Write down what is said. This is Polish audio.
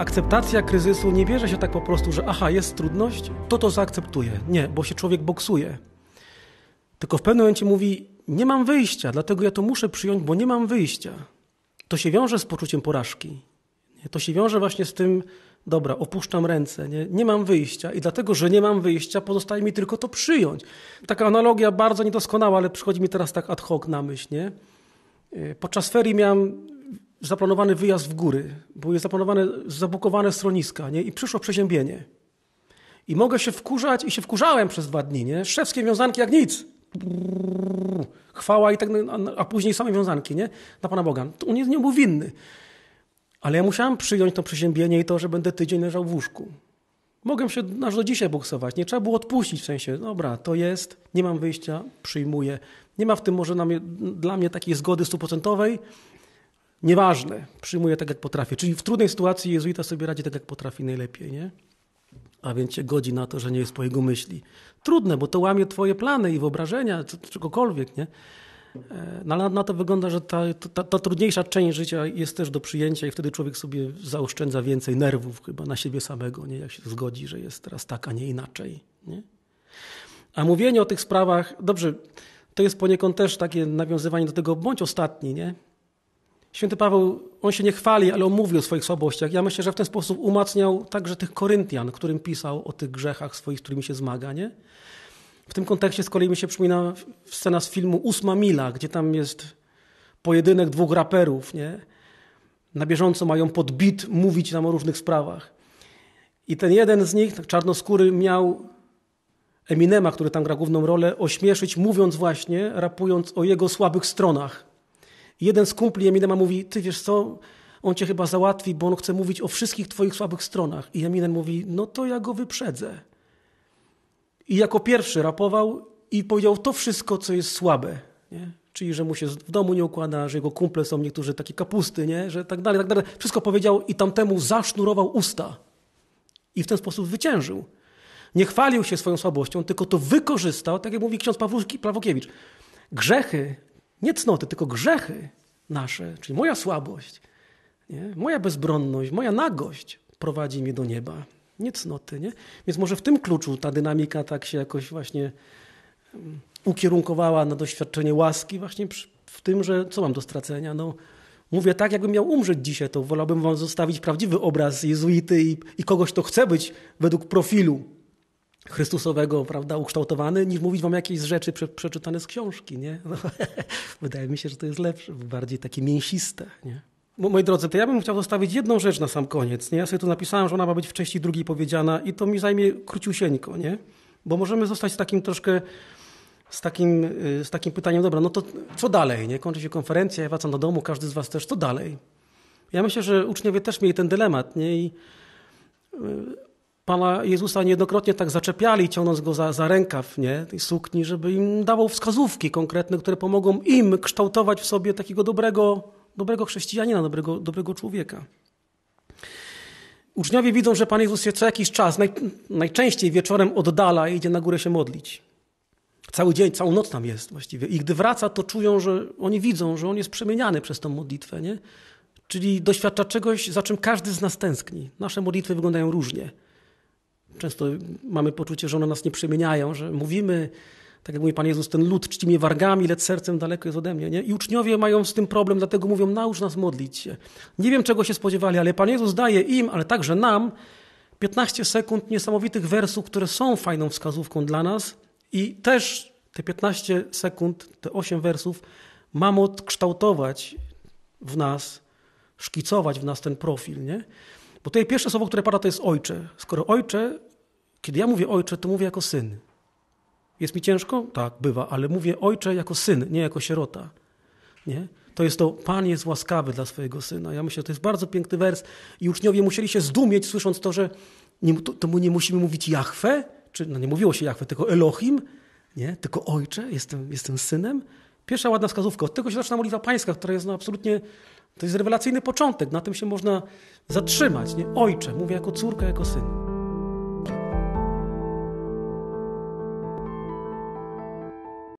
akceptacja kryzysu nie bierze się tak po prostu, że aha, jest trudność, to to zaakceptuję. Nie, bo się człowiek boksuje. Tylko w pewnym momencie mówi, nie mam wyjścia, dlatego ja to muszę przyjąć, bo nie mam wyjścia. To się wiąże z poczuciem porażki. To się wiąże właśnie z tym, dobra, opuszczam ręce, nie, nie mam wyjścia i dlatego, że nie mam wyjścia, pozostaje mi tylko to przyjąć. Taka analogia bardzo niedoskonała, ale przychodzi mi teraz tak ad hoc na myśl. Nie? Y, podczas ferii miałem zaplanowany wyjazd w góry, były zaplanowane, zabukowane stroniska nie? i przyszło przeziębienie. I mogę się wkurzać i się wkurzałem przez dwa dni. Nie? Szewskie wiązanki jak nic. Brrr, chwała i tak, a później same wiązanki nie? na Pana Boga. On nie, nie był winny. Ale ja musiałem przyjąć to przeziębienie i to, że będę tydzień leżał w łóżku. Mogłem się aż do dzisiaj boksować. Nie trzeba było odpuścić w sensie, dobra, to jest, nie mam wyjścia, przyjmuję. Nie ma w tym może mnie, dla mnie takiej zgody stuprocentowej, Nieważne, przyjmuję tak, jak potrafię. Czyli w trudnej sytuacji jezuita sobie radzi tak, jak potrafi najlepiej, nie? A więc się godzi na to, że nie jest po jego myśli. Trudne, bo to łamie twoje plany i wyobrażenia, czegokolwiek, nie? E, no ale na to wygląda, że ta, ta, ta, trudniejsza część życia jest też do przyjęcia i wtedy człowiek sobie zaoszczędza więcej nerwów chyba na siebie samego, nie? jak się zgodzi, że jest teraz tak, a nie inaczej. Nie? A mówienie o tych sprawach, dobrze, to jest poniekąd też takie nawiązywanie do tego, bądź ostatni, nie? Święty Paweł, on się nie chwali, ale on mówi o swoich słabościach. Ja myślę, że w ten sposób umacniał także tych Koryntian, którym pisał o tych grzechach swoich, z którymi się zmaga. Nie? W tym kontekście z kolei mi się przypomina scena z filmu Ósma Mila, gdzie tam jest pojedynek dwóch raperów. Nie? Na bieżąco mają pod bit mówić nam o różnych sprawach. I ten jeden z nich, tak czarnoskóry, miał Eminema, który tam gra główną rolę, ośmieszyć, mówiąc właśnie, rapując o jego słabych stronach. Jeden z kumpli Eminema mówi, ty wiesz co, on cię chyba załatwi, bo on chce mówić o wszystkich twoich słabych stronach. I Eminem mówi, no to ja go wyprzedzę. I jako pierwszy rapował i powiedział to wszystko, co jest słabe. Nie? Czyli, że mu się w domu nie układa, że jego kumple są niektórzy takie kapusty, nie? że tak dalej, tak dalej. Wszystko powiedział i tamtemu zasznurował usta. I w ten sposób wyciężył. Nie chwalił się swoją słabością, tylko to wykorzystał, tak jak mówi ksiądz Pawłowski, Prawokiewicz. Grzechy nie cnoty, tylko grzechy nasze, czyli moja słabość, nie? moja bezbronność, moja nagość prowadzi mnie do nieba. Nie cnoty, nie? Więc może w tym kluczu ta dynamika tak się jakoś właśnie mm, ukierunkowała na doświadczenie łaski właśnie w tym, że co mam do stracenia? No, mówię tak, jakbym miał umrzeć dzisiaj, to wolałbym wam zostawić prawdziwy obraz jezuity i, i kogoś, kto chce być według profilu Chrystusowego, prawda, ukształtowany, niż mówić wam jakieś rzeczy prze, przeczytane z książki, nie? No, wydaje mi się, że to jest lepsze, bardziej takie mięsiste, nie? Moi drodzy, to ja bym chciał zostawić jedną rzecz na sam koniec, nie? Ja sobie tu napisałem, że ona ma być w części drugiej powiedziana i to mi zajmie króciusieńko, nie? Bo możemy zostać z takim troszkę z takim, y, z takim pytaniem, dobra, no to co dalej, nie? Kończy się konferencja, ja wracam do domu, każdy z was też, co dalej? Ja myślę, że uczniowie też mieli ten dylemat, nie? I y, Pana Jezusa niejednokrotnie tak zaczepiali, ciągnąc go za, za rękaw nie, tej sukni, żeby im dawał wskazówki konkretne, które pomogą im kształtować w sobie takiego dobrego, dobrego chrześcijanina, dobrego, dobrego człowieka. Uczniowie widzą, że Pan Jezus się co jakiś czas, naj, najczęściej wieczorem oddala i idzie na górę się modlić. Cały dzień, całą noc tam jest właściwie. I gdy wraca, to czują, że oni widzą, że on jest przemieniany przez tą modlitwę, nie? Czyli doświadcza czegoś, za czym każdy z nas tęskni. Nasze modlitwy wyglądają różnie. Często mamy poczucie, że one nas nie przemieniają, że mówimy, tak jak mówi Pan Jezus, ten lud czci mnie wargami, lecz sercem daleko jest ode mnie. Nie? I uczniowie mają z tym problem, dlatego mówią, naucz nas modlić się. Nie wiem, czego się spodziewali, ale Pan Jezus daje im, ale także nam 15 sekund niesamowitych wersów, które są fajną wskazówką dla nas i też te 15 sekund, te 8 wersów mam odkształtować w nas, szkicować w nas ten profil, nie? Bo tutaj pierwsze słowo, które pada, to jest ojcze. Skoro ojcze, kiedy ja mówię ojcze, to mówię jako syn. Jest mi ciężko? Tak, bywa, ale mówię ojcze jako syn, nie jako sierota. Nie? To jest to, Pan jest łaskawy dla swojego syna. Ja myślę, że to jest bardzo piękny wers i uczniowie musieli się zdumieć, słysząc to, że nie, to, to nie musimy mówić Jachwę, czy no nie mówiło się Jachwę, tylko Elohim, nie? tylko Ojcze, jestem, jestem synem. Pierwsza ładna wskazówka. Od tego się zaczyna modlitwa pańska, która jest no absolutnie, to jest rewelacyjny początek. Na tym się można zatrzymać. Nie? Ojcze, mówię jako córka, jako syn.